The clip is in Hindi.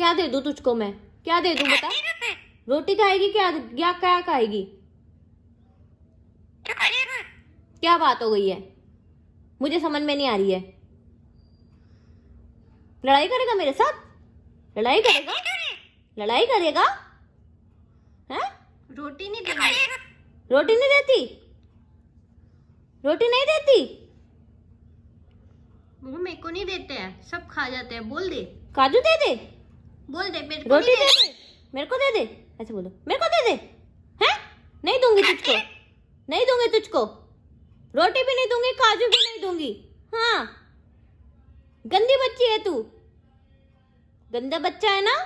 क्या दे दू तुझको मैं क्या दे दू बता रोटी खाएगी क्या क्या क्या खाएगी क्या बात हो गई है मुझे समझ में नहीं आ रही है लड़ाई करेगा मेरे साथ लड़ाई करेगा लड़ाई करेगा है? रोटी नहीं देती रोटी नहीं देती रोटी नहीं देती वो मेरे को नहीं देते हैं सब खा जाते हैं बोल दे काजू दे दे बोल दे मेरे को रोटी दे दे मेरे को दे दे ऐसे अच्छा बोलो मेरे को दे दे हैं नहीं दूंगी तुझको नहीं दूंगी तुझको रोटी भी नहीं दूंगी काजू भी नहीं दूंगी हाँ गंदी बच्ची है तू गंदा बच्चा है ना